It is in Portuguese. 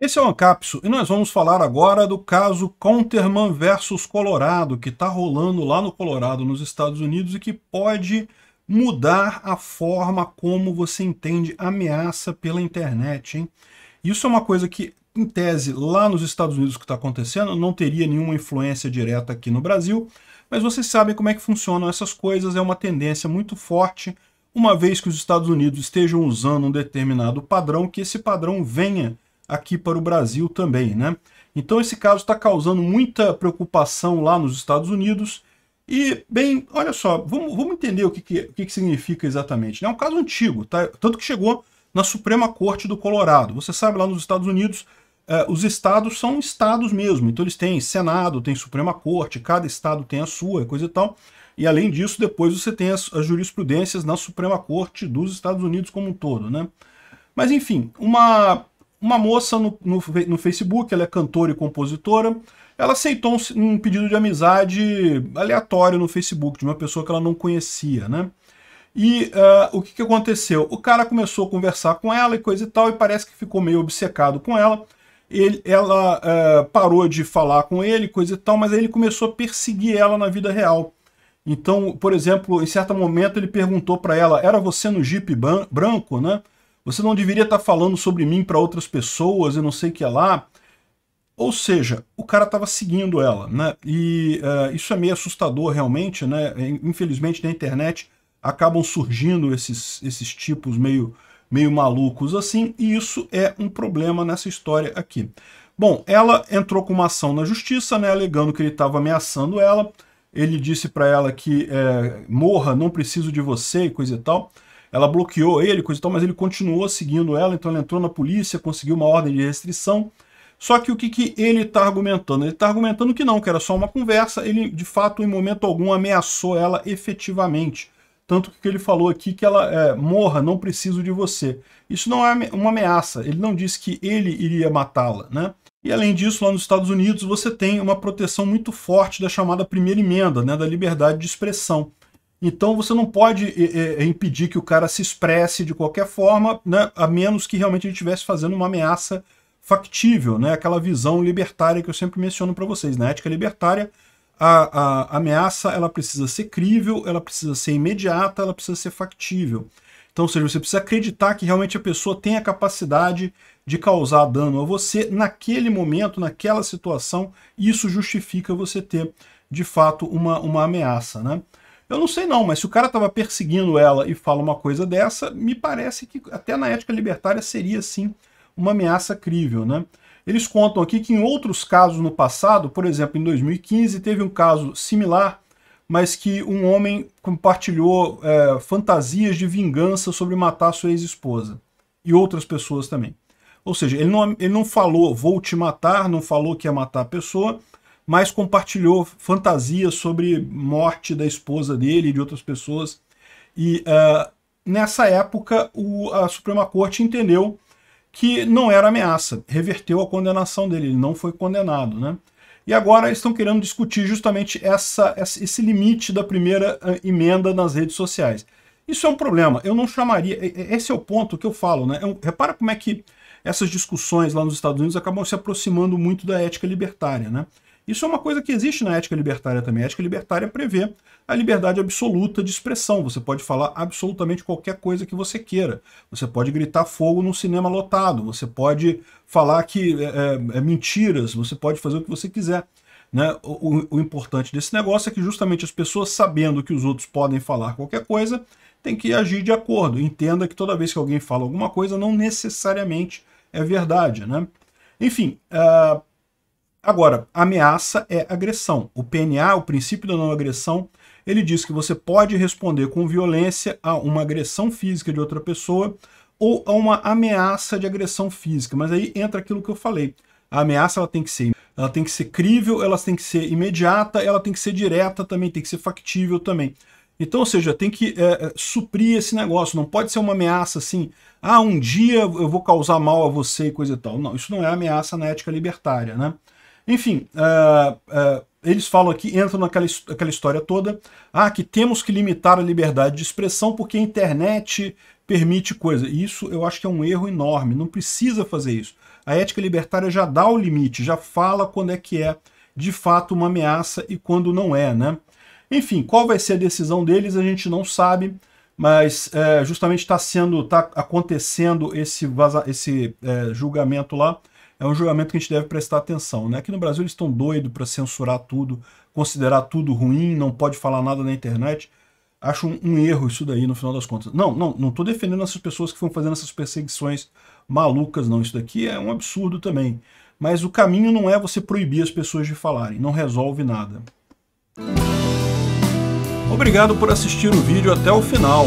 Esse é o Ancapso e nós vamos falar agora do caso Counterman versus Colorado, que está rolando lá no Colorado, nos Estados Unidos, e que pode mudar a forma como você entende ameaça pela internet. Hein? Isso é uma coisa que, em tese, lá nos Estados Unidos que está acontecendo, não teria nenhuma influência direta aqui no Brasil, mas vocês sabem como é que funcionam essas coisas, é uma tendência muito forte, uma vez que os Estados Unidos estejam usando um determinado padrão, que esse padrão venha aqui para o Brasil também, né? Então esse caso está causando muita preocupação lá nos Estados Unidos. E, bem, olha só, vamos, vamos entender o que, que, o que, que significa exatamente. Né? É um caso antigo, tá? tanto que chegou na Suprema Corte do Colorado. Você sabe, lá nos Estados Unidos, eh, os estados são estados mesmo. Então eles têm Senado, tem Suprema Corte, cada estado tem a sua, coisa e tal. E além disso, depois você tem as, as jurisprudências na Suprema Corte dos Estados Unidos como um todo, né? Mas enfim, uma uma moça no, no, no, Facebook, ela é cantora e compositora. Ela aceitou um, um, pedido de amizade aleatório no Facebook, de uma pessoa que ela não conhecia, né? E uh, o que, que aconteceu? O cara começou a conversar com ela e coisa e tal, e parece que ficou meio obcecado com ela. Ele, ela uh, parou de falar com ele, coisa e tal, mas aí ele começou a perseguir ela na vida real. Então, por exemplo, em certo momento ele perguntou para ela: era você no Jeep branco, né? Você não deveria estar tá falando sobre mim para outras pessoas, eu não sei o que é lá. Ou seja, o cara estava seguindo ela, né? E uh, isso é meio assustador realmente, né? Infelizmente na internet acabam surgindo esses, esses tipos meio, meio malucos assim, e isso é um problema nessa história aqui. Bom, ela entrou com uma ação na justiça, né, alegando que ele estava ameaçando ela, ele disse para ela que é, morra, não preciso de você e coisa e tal. Ela bloqueou ele, coisa e tal, mas ele continuou seguindo ela, então ele entrou na polícia, conseguiu uma ordem de restrição. Só que o que, que ele está argumentando? Ele está argumentando que não, que era só uma conversa, ele de fato em momento algum ameaçou ela efetivamente. Tanto que ele falou aqui que ela é, morra, não preciso de você. Isso não é uma ameaça, ele não disse que ele iria matá-la, né? E além disso, lá nos Estados Unidos, você tem uma proteção muito forte da chamada primeira emenda, né, da liberdade de expressão. Então você não pode é, impedir que o cara se expresse de qualquer forma, né, a menos que realmente ele estivesse fazendo uma ameaça factível, né, aquela visão libertária que eu sempre menciono para vocês. Na né? ética libertária, a, a, ameaça ela precisa ser crível, ela precisa ser imediata, ela precisa ser factível. Então, ou seja, você precisa acreditar que realmente a pessoa tem a capacidade de causar dano a você naquele momento, naquela situação, e isso justifica você ter, de fato, uma, uma ameaça. Né? Eu não sei não, mas se o cara estava perseguindo ela e fala uma coisa dessa, me parece que até na ética libertária seria, sim, uma ameaça crível, né? Eles contam aqui que em outros casos no passado, por exemplo, em 2015, teve um caso similar, mas que um homem compartilhou é, fantasias de vingança sobre matar sua ex-esposa e outras pessoas também. Ou seja, ele não, ele não falou vou te matar, não falou que ia matar a pessoa, mas compartilhou fantasias sobre morte da esposa dele e de outras pessoas. E uh, nessa época o, a Suprema Corte entendeu que não era ameaça, reverteu a condenação dele, ele não foi condenado. Né? E agora eles estão querendo discutir justamente essa, esse limite da primeira eh, emenda nas redes sociais. Isso é um problema, eu não chamaria, esse é o ponto que eu falo, né? Eu, é repara como é que essas discussões lá nos Estados Unidos acabam se aproximando muito da ética libertária, né? Isso é uma coisa que existe na ética libertária também. A ética libertária prevê a liberdade absoluta de expressão. Você pode falar absolutamente qualquer coisa que você queira. Você pode gritar fogo num cinema lotado. Você pode falar que é, é, é mentiras. Você pode fazer o que você quiser. Né? O, o, o importante desse negócio é que justamente as pessoas sabendo que os outros podem falar qualquer coisa, tem que agir de acordo. Entenda que toda vez que alguém fala alguma coisa, não necessariamente é verdade, né? Enfim, uh, Agora, ameaça é agressão. O PNA, o princípio da não agressão, ele diz que você pode responder com violência a uma agressão física de outra pessoa ou a uma ameaça de agressão física. Mas aí entra aquilo que eu falei. A ameaça ela tem que ser, ela tem que ser crível, ela tem que ser imediata, ela tem que ser direta também, tem que ser factível também. Então, ou seja, tem que é, suprir esse negócio. Não pode ser uma ameaça assim, ah, um dia eu vou causar mal a você e coisa e tal. Não, isso não é ameaça na ética libertária, né? Enfim, uh, uh, eles falam aqui, entram naquela aquela história toda, ah, que temos que limitar a liberdade de expressão porque a internet permite coisa. Isso eu acho que é um erro enorme, não precisa fazer isso. A ética libertária já dá o limite, já fala quando é que é de fato uma ameaça e quando não é, né? Enfim, qual vai ser a decisão deles a gente não sabe, mas é, justamente está sendo, está acontecendo esse, esse é, julgamento lá é um julgamento que a gente deve prestar atenção. Né? Aqui no Brasil eles estão doidos para censurar tudo, considerar tudo ruim, não pode falar nada na internet. Acho um, um, erro isso daí, no final das contas. Não, não, não estou defendendo essas pessoas que foram fazendo essas perseguições malucas, não. Isso daqui é um absurdo também. Mas o caminho não é você proibir as pessoas de falarem, não resolve nada. Obrigado por assistir o vídeo até o final.